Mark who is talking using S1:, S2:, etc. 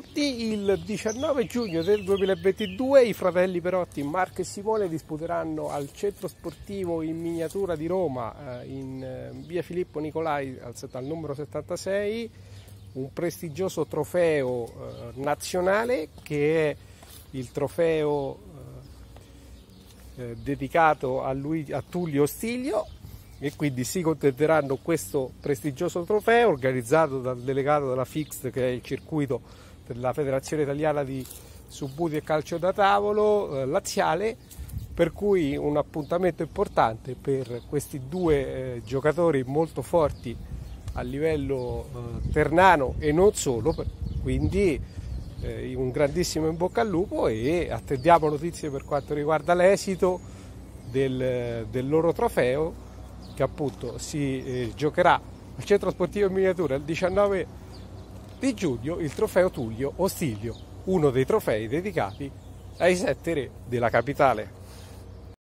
S1: tutti, il 19 giugno del 2022 i fratelli Perotti, Marco e Simone disputeranno al centro sportivo in miniatura di Roma, eh, in eh, via Filippo Nicolai al, al numero 76, un prestigioso trofeo eh, nazionale che è il trofeo dedicato a, lui, a Tullio Stiglio e quindi si contenteranno questo prestigioso trofeo organizzato dal delegato della FIXT che è il circuito della Federazione Italiana di Subbudi e Calcio da Tavolo eh, laziale, per cui un appuntamento importante per questi due eh, giocatori molto forti a livello eh, ternano e non solo, quindi eh, un grandissimo in bocca al lupo e attendiamo notizie per quanto riguarda l'esito del, del loro trofeo che appunto si eh, giocherà al centro sportivo in miniatura il 19 di Giulio il trofeo Tullio Ostilio, uno dei trofei dedicati ai sette re della capitale.